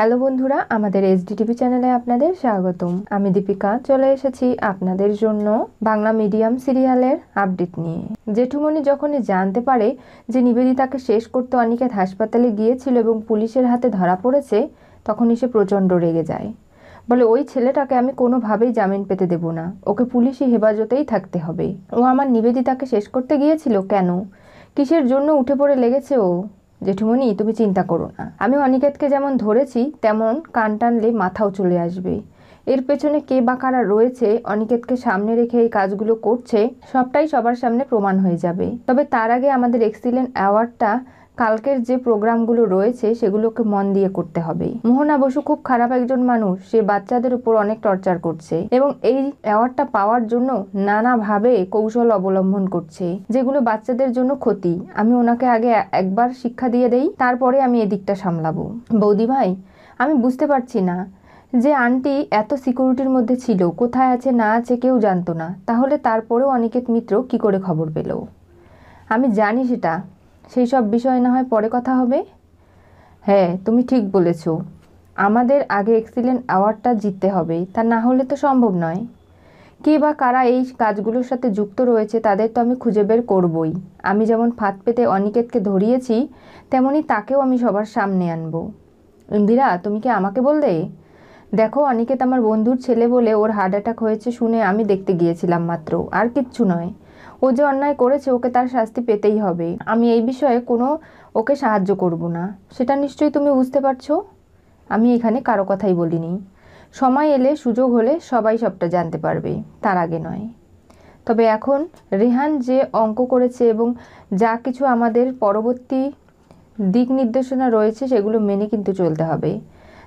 hello বন্ধুরা আমাদের D TV চ্যানেলে আপনাদের স্বাগতম আমি দীপিকা চলে এসেছি আপনাদের জন্য বাংলা মিডিয়াম সিরিয়ালের আপডেট নিয়ে জেঠুমণি যখনই জানতে পারে যে নিবেদিতাকে শেষ করতে অনিকেত হাসপাতালে গিয়েছিল এবং পুলিশের হাতে ধরা পড়েছে তখনই সে প্রচণ্ড রেগে যায় বলে ওই ছেলেটাকে আমি কোনোভাবেই জামিন পেতে দেব না ওকে পুলিশি হেফাজতেই থাকতে হবে ও আমার নিবেদিতাকে শেষ করতে গিয়েছিল কেন কিসের জন্য উঠে পড়ে লেগেছে ও জেঠুমণি তুমি চিন্তা করো না আমি অনিকেতকে যেমন ধরেছি তেমন কান টানলে মাথাও চলে আসবে এর পেছনে কে বা কারা রয়েছে অনিকেতকে সামনে রেখে এই কাজগুলো করছে সবটাই সবার সামনে প্রমাণ হয়ে যাবে তবে তার আগে আমাদের এক্সিলেন্ট অ্যাওয়ার্ডটা কালকের যে প্রোগ্রামগুলো রয়েছে সেগুলোকে মন দিয়ে করতে হবে মোহনা বসু খুব খারাপ একজন মানুষ সে বাচ্চাদের উপর অনেক টর্চার করছে এবং এই অ্যাওয়ার্ডটা পাওয়ার জন্য নানাভাবে কৌশল অবলম্বন করছে যেগুলো বাচ্চাদের জন্য ক্ষতি আমি ওনাকে আগে একবার শিক্ষা দিয়ে দেই তারপরে আমি এদিকটা সামলাবো বৌদি ভাই আমি বুঝতে পারছি না যে আন্টি এত সিকিউরিটির মধ্যে ছিল কোথায় আছে না আছে কেউ জানতো না তাহলে তারপরেও অনিকেত মিত্র কি করে খবর পেল আমি জানি সেটা সেই সব বিষয় না হয় পরে কথা হবে হ্যাঁ তুমি ঠিক বলেছ আমাদের আগে এক্সিলেন্ট অ্যাওয়ার্ডটা জিততে হবে তা না হলে তো সম্ভব নয় কে বা কারা এই কাজগুলোর সাথে যুক্ত রয়েছে তাদের তো আমি খুঁজে বের করবই আমি যেমন ফাঁদ পেতে অনিকেতকে ধরিয়েছি তেমনি তাকেও আমি সবার সামনে আনব ইন্দিরা তুমি কি আমাকে বললে দেখো অনিকেত আমার বন্ধুর ছেলে বলে ওর হার্ট অ্যাটাক হয়েছে শুনে আমি দেখতে গিয়েছিলাম মাত্র আর কিচ্ছু নয় ও যে অন্যায় করেছে ওকে তার শাস্তি পেতেই হবে আমি এই বিষয়ে কোনো ওকে সাহায্য করব না সেটা নিশ্চয়ই তুমি বুঝতে পারছো আমি এখানে কারো কথাই বলিনি সময় এলে সুযোগ হলে সবাই সবটা জানতে পারবে তার আগে নয় তবে এখন রেহান যে অঙ্ক করেছে এবং যা কিছু আমাদের পরবর্তী দিক নির্দেশনা রয়েছে সেগুলো মেনে কিন্তু চলতে হবে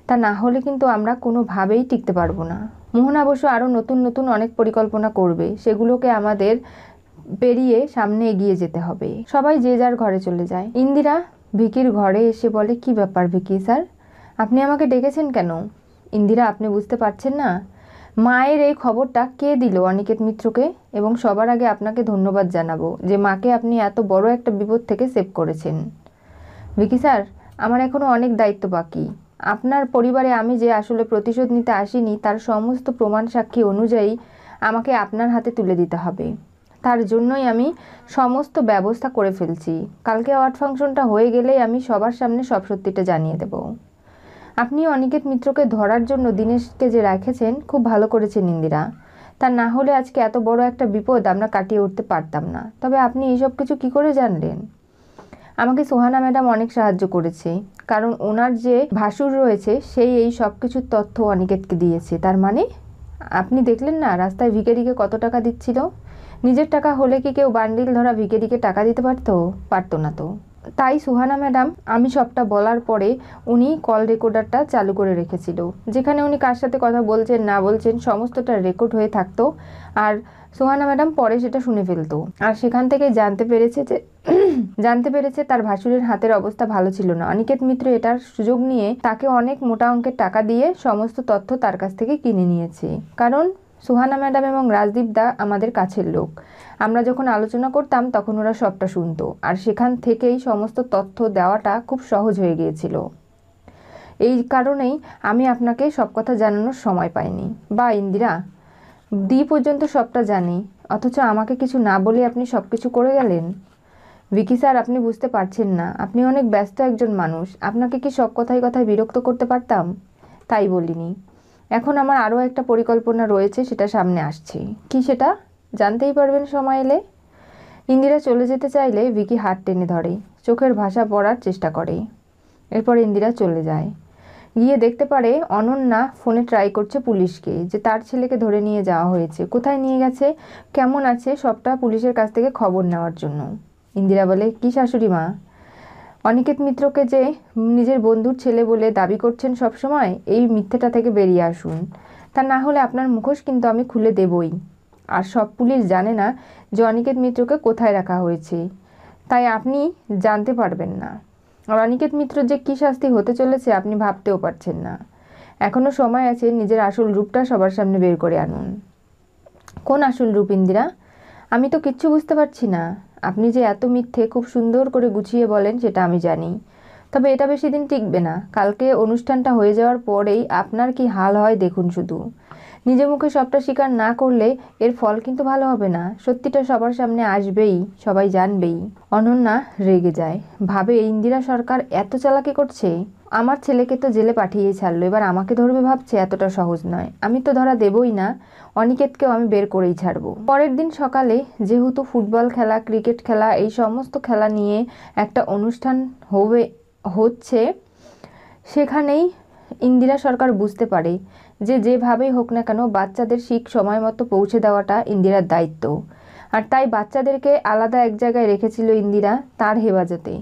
তা না হলে কিন্তু আমরা কোনোভাবেই টিকতে পারবো না মোহনা বসু আরও নতুন নতুন অনেক পরিকল্পনা করবে সেগুলোকে আমাদের পেরিয়ে সামনে এগিয়ে যেতে হবে সবাই যে যার ঘরে চলে যায় ইন্দিরা ভিকির ঘরে এসে বলে কি ব্যাপার ভিকি স্যার আপনি আমাকে ডেকেছেন কেন ইন্দিরা আপনি বুঝতে পারছেন না মায়ের এই খবরটা কে দিল অনিকেত মিত্রকে এবং সবার আগে আপনাকে ধন্যবাদ জানাবো যে মাকে আপনি এত বড় একটা বিপদ থেকে সেভ করেছেন ভিকি স্যার আমার এখনও অনেক দায়িত্ব বাকি আপনার পরিবারে আমি যে আসলে প্রতিশোধ নিতে আসিনি তার সমস্ত প্রমাণ সাক্ষী অনুযায়ী আমাকে আপনার হাতে তুলে দিতে হবে তার জন্যই আমি সমস্ত ব্যবস্থা করে ফেলছি কালকে অ্যাওয়ার্ড ফাংশনটা হয়ে গেলেই আমি সবার সামনে সব সত্যিটা জানিয়ে দেব আপনি অনিকেত মিত্রকে ধরার জন্য দিনেশকে যে রেখেছেন খুব ভালো করেছেন ইন্দিরা তা না হলে আজকে এত বড় একটা বিপদ আমরা কাটিয়ে উঠতে পারতাম না তবে আপনি এইসব কিছু কি করে জানলেন আমাকে সোহানা ম্যাডাম অনেক সাহায্য করেছে কারণ ওনার যে ভাসুর রয়েছে সেই এই সব কিছুর তথ্য অনিকেতকে দিয়েছে তার মানে আপনি দেখলেন না রাস্তায় ভিকারিকে কত টাকা দিচ্ছিল নিজের টাকা হলে কি কেউ বান্ডিল ধরা ভিকেরিকে টাকা দিতে পারত পারতো না তো তাই সুহানা ম্যাডাম আমি সবটা বলার পরে উনি কল রেকর্ডারটা চালু করে রেখেছিল যেখানে উনি কার সাথে কথা বলছেন না বলছেন সমস্তটা রেকর্ড হয়ে থাকতো আর সুহানা ম্যাডাম পরে সেটা শুনে ফেলতো আর সেখান থেকে জানতে পেরেছে যে জানতে পেরেছে তার ভাসুরের হাতের অবস্থা ভালো ছিল না অনিকেত মিত্র এটার সুযোগ নিয়ে তাকে অনেক মোটা অঙ্কের টাকা দিয়ে সমস্ত তথ্য তার কাছ থেকে কিনে নিয়েছে কারণ সুহানা ম্যাডাম এবং রাজদীপ দা আমাদের কাছের লোক আমরা যখন আলোচনা করতাম তখন ওরা সবটা শুনতো আর সেখান থেকেই সমস্ত তথ্য দেওয়াটা খুব সহজ হয়ে গিয়েছিল এই কারণেই আমি আপনাকে সব কথা জানানোর সময় পাইনি বা ইন্দিরা দি পর্যন্ত সবটা জানি অথচ আমাকে কিছু না বলে আপনি সব কিছু করে গেলেন ভিকি স্যার আপনি বুঝতে পারছেন না আপনি অনেক ব্যস্ত একজন মানুষ আপনাকে কি সব কথায় কথায় বিরক্ত করতে পারতাম তাই বলিনি এখন আমার আরও একটা পরিকল্পনা রয়েছে সেটা সামনে আসছে কি সেটা জানতেই পারবেন সময় এলে ইন্দিরা চলে যেতে চাইলে ভিকি হাত টেনে ধরে চোখের ভাষা পড়ার চেষ্টা করে এরপর ইন্দিরা চলে যায় গিয়ে দেখতে পারে অনন্যা ফোনে ট্রাই করছে পুলিশকে যে তার ছেলেকে ধরে নিয়ে যাওয়া হয়েছে কোথায় নিয়ে গেছে কেমন আছে সবটা পুলিশের কাছ থেকে খবর নেওয়ার জন্য ইন্দিরা বলে কি শাশুড়ি মা অনিকেত মিত্রকে যে নিজের বন্ধুর ছেলে বলে দাবি করছেন সবসময় এই মিথ্যেটা থেকে বেরিয়ে আসুন তা না হলে আপনার মুখোশ কিন্তু আমি খুলে দেবই আর সব পুলিশ জানে না যে অনিকেত মিত্রকে কোথায় রাখা হয়েছে তাই আপনি জানতে পারবেন না আর অনিকেত মিত্র যে কী শাস্তি হতে চলেছে আপনি ভাবতেও পারছেন না এখনও সময় আছে নিজের আসল রূপটা সবার সামনে বের করে আনুন কোন আসল রূপ ইন্দিরা আমি তো কিচ্ছু বুঝতে পারছি না আপনি যে এত মিথ্যে খুব সুন্দর করে গুছিয়ে বলেন সেটা আমি জানি তবে এটা বেশি দিন টিকবে না কালকে অনুষ্ঠানটা হয়ে যাওয়ার পরেই আপনার কি হাল হয় দেখুন শুধু নিজে মুখে সবটা স্বীকার না করলে এর ফল কিন্তু ভালো হবে না সত্যিটা সবার সামনে আসবেই সবাই জানবেই অনন্যা রেগে যায় ভাবে ইন্দিরা সরকার এত চালাকি করছে আমার ছেলেকে তো জেলে পাঠিয়ে ছাড়লো এবার আমাকে ধরবে ভাবছে এতটা সহজ নয় আমি তো ধরা দেবই না অনিকেতকেও আমি বের করেই ছাড়বো পরের দিন সকালে যেহেতু ফুটবল খেলা ক্রিকেট খেলা এই সমস্ত খেলা নিয়ে একটা অনুষ্ঠান হবে হচ্ছে সেখানেই ইন্দিরা সরকার বুঝতে পারে যে যেভাবেই হোক না কেন বাচ্চাদের শিখ সময় মতো পৌঁছে দেওয়াটা ইন্দিরার দায়িত্ব আর তাই বাচ্চাদেরকে আলাদা এক জায়গায় রেখেছিল ইন্দিরা তার হেফাজতে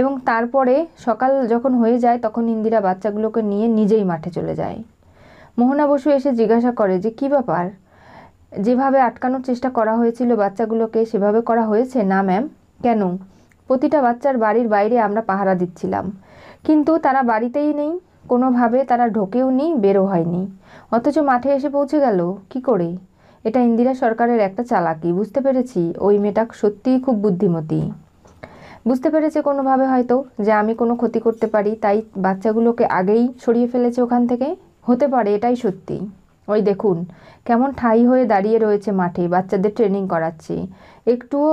এবং তারপরে সকাল যখন হয়ে যায় তখন ইন্দিরা বাচ্চাগুলোকে নিয়ে নিজেই মাঠে চলে যায় মোহনা বসু এসে জিজ্ঞাসা করে যে কী ব্যাপার যেভাবে আটকানোর চেষ্টা করা হয়েছিল বাচ্চাগুলোকে সেভাবে করা হয়েছে না ম্যাম কেন প্রতিটা বাচ্চার বাড়ির বাইরে আমরা পাহারা দিচ্ছিলাম কিন্তু তারা বাড়িতেই নেই কোনোভাবে তারা ঢোকেও নি বেরো হয়নি অথচ মাঠে এসে পৌঁছে গেল কি করে এটা ইন্দিরা সরকারের একটা চালাকি বুঝতে পেরেছি ওই মেয়েটা সত্যিই খুব বুদ্ধিমতী বুঝতে পেরেছে কোনোভাবে হয়তো যে আমি কোনো ক্ষতি করতে পারি তাই বাচ্চাগুলোকে আগেই সরিয়ে ফেলেছে ওখান থেকে হতে পারে এটাই সত্যি ওই দেখুন কেমন ঠাই হয়ে দাঁড়িয়ে রয়েছে মাঠে বাচ্চাদের ট্রেনিং করাচ্ছে একটুও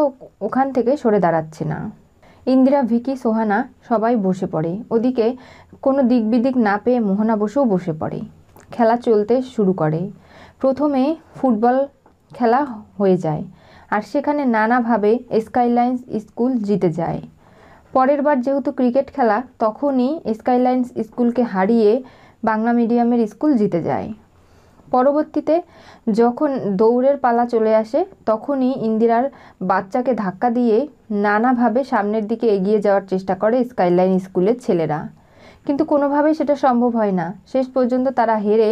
ওখান থেকে সরে দাঁড়াচ্ছে না ইন্দিরা ভিকি সোহানা সবাই বসে পড়ে ওদিকে কোনো দিক বিদিক না পেয়ে মোহনা বসেও বসে পড়ে খেলা চলতে শুরু করে প্রথমে ফুটবল খেলা হয়ে যায় আর সেখানে নানাভাবে স্কাইলাইন্স স্কুল জিতে যায় পরের বার যেহেতু ক্রিকেট খেলা তখনই স্কাইলাইন্স স্কুলকে হারিয়ে বাংলা মিডিয়ামের স্কুল জিতে যায় পরবর্তীতে যখন দৌড়ের পালা চলে আসে তখনই ইন্দিরার বাচ্চাকে ধাক্কা দিয়ে নানাভাবে সামনের দিকে এগিয়ে যাওয়ার চেষ্টা করে স্কাইলাইন স্কুলের ছেলেরা কিন্তু কোনোভাবেই সেটা সম্ভব হয় না শেষ পর্যন্ত তারা হেরে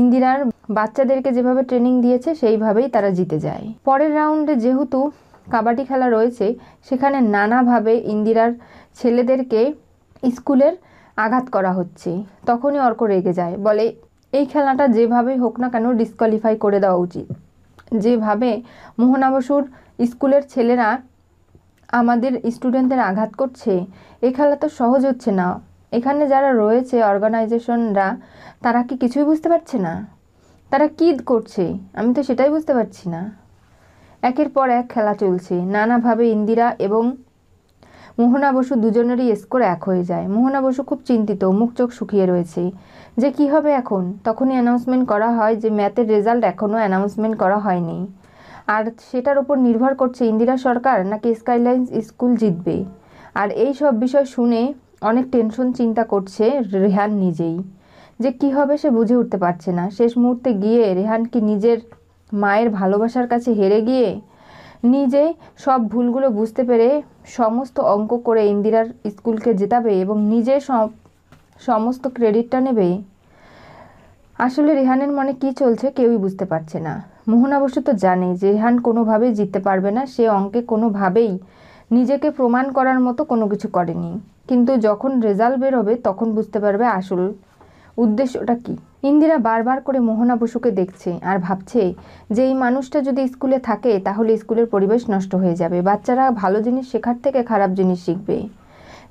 ইন্দিরার বাচ্চাদেরকে যেভাবে ট্রেনিং দিয়েছে সেইভাবেই তারা জিতে যায় পরের রাউন্ডে যেহেতু কাবাডি খেলা রয়েছে সেখানে নানাভাবে ইন্দিরার ছেলেদেরকে স্কুলের আঘাত করা হচ্ছে তখনই অর্ক রেগে যায় বলে এই খেলাটা যেভাবেই হোক না কেন ডিসকোয়ালিফাই করে দেওয়া উচিত যেভাবে মোহনা বসুর স্কুলের ছেলেরা আমাদের স্টুডেন্টদের আঘাত করছে এ খেলা তো সহজ হচ্ছে না এখানে যারা রয়েছে অর্গানাইজেশনরা তারা কি কিছুই বুঝতে পারছে না তারা কী করছে আমি তো সেটাই বুঝতে পারছি না একের পর এক খেলা চলছে নানাভাবে ইন্দিরা এবং মোহনা বসু দুজনেরই স্কোর এক হয়ে যায় মোহনা বসু খুব চিন্তিত মুখ চোখ শুকিয়ে রয়েছে যে কি হবে এখন তখনই অ্যানাউন্সমেন্ট করা হয় যে ম্যাথের রেজাল্ট এখনও অ্যানাউন্সমেন্ট করা হয়নি আর সেটার উপর নির্ভর করছে ইন্দিরা সরকার নাকি স্কাইলাইন্স স্কুল জিতবে আর এই সব বিষয় শুনে অনেক টেনশন চিন্তা করছে রেহান নিজেই যে কি হবে সে বুঝে উঠতে পারছে না শেষ মুহূর্তে গিয়ে রেহান কি নিজের মায়ের ভালোবাসার কাছে হেরে গিয়ে নিজেই সব ভুলগুলো বুঝতে পেরে সমস্ত অঙ্ক করে ইন্দিরার স্কুলকে জেতাবে এবং নিজে সব সমস্ত ক্রেডিটটা নেবে আসলে রেহানের মনে কি চলছে কেউই বুঝতে পারছে না মোহন অবশ্য তো জানে যে রেহান কোনোভাবেই জিততে পারবে না সে অঙ্কে কোনোভাবেই নিজেকে প্রমাণ করার মতো কোনো কিছু করেনি কিন্তু যখন রেজাল্ট বেরোবে তখন বুঝতে পারবে আসল উদ্দেশ্যটা কি ইন্দিরা বারবার করে মোহনা বসুকে দেখছে আর ভাবছে যে এই মানুষটা যদি স্কুলে থাকে তাহলে স্কুলের পরিবেশ নষ্ট হয়ে যাবে বাচ্চারা ভালো জিনিস শেখার থেকে খারাপ জিনিস শিখবে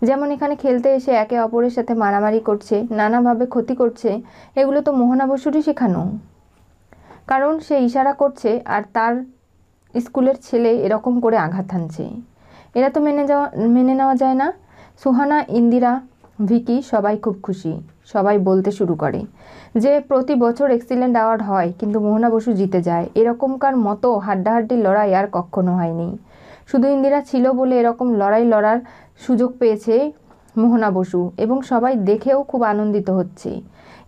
যেমন এখানে খেলতে এসে একে অপরের সাথে মারামারি করছে নানাভাবে ক্ষতি করছে এগুলো তো মোহনা বসুরই শেখানো কারণ সে ইশারা করছে আর তার স্কুলের ছেলে এরকম করে আঘাত হানছে এরা তো মেনে যাওয়া মেনে নেওয়া যায় না সুহানা ইন্দিরা ভিকি সবাই খুব খুশি সবাই বলতে শুরু করে যে প্রতি বছর এক্সিলেন্ট অ্যাওয়ার্ড হয় কিন্তু মোহনা বসু জিতে যায় এরকমকার মতো হাড্ডাহাড্ডির লড়াই আর কখনো হয়নি শুধু ইন্দিরা ছিল বলে এরকম লড়াই লড়ার সুযোগ পেয়েছে মোহনা বসু এবং সবাই দেখেও খুব আনন্দিত হচ্ছে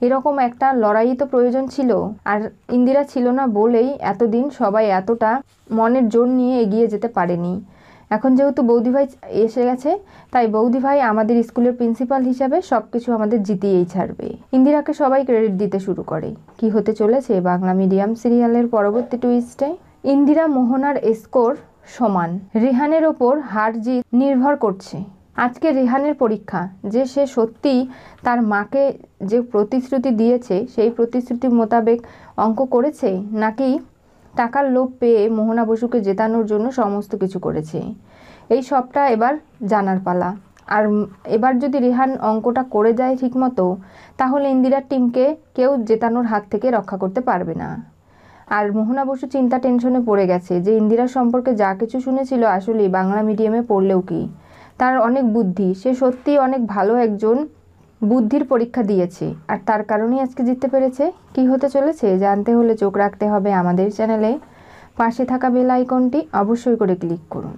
এরকম একটা লড়াই তো প্রয়োজন ছিল আর ইন্দিরা ছিল না বলেই এতদিন সবাই এতটা মনের জোর নিয়ে এগিয়ে যেতে পারেনি এখন যেহেতু বৌদিভাই এসে গেছে তাই বৌদিভাই আমাদের স্কুলের প্রিন্সিপাল হিসাবে সব কিছু আমাদের জিতিয়েই ছাড়বে ইন্দিরাকে সবাই ক্রেডিট দিতে শুরু করে কি হতে চলেছে বাংলা মিডিয়াম সিরিয়ালের পরবর্তী টুইস্টে ইন্দিরা মোহনার স্কোর সমান রেহানের ওপর হার জিত নির্ভর করছে আজকে রেহানের পরীক্ষা যে সে সত্যি তার মাকে যে প্রতিশ্রুতি দিয়েছে সেই প্রতিশ্রুতি মোতাবেক অঙ্ক করেছে নাকি টাকার লোভ পেয়ে মোহনা বসুকে জেতানোর জন্য সমস্ত কিছু করেছে এই সবটা এবার জানার পালা আর এবার যদি রেহান অঙ্কটা করে যায় ঠিকমতো তাহলে ইন্দিরার টিমকে কেউ জেতানোর হাত থেকে রক্ষা করতে পারবে না আর মোহনা বসু চিন্তা টেনশনে পড়ে গেছে যে ইন্দিরা সম্পর্কে যা কিছু শুনেছিল আসলে বাংলা মিডিয়ামে পড়লেও কি তার অনেক বুদ্ধি সে সত্যি অনেক ভালো একজন বুদ্ধির পরীক্ষা দিয়েছে আর তার কারণেই আজকে জিততে পেরেছে কি হতে চলেছে জানতে হলে চোখ রাখতে হবে আমাদের চ্যানেলে পাশে থাকা বেল আইকনটি অবশ্যই করে ক্লিক করুন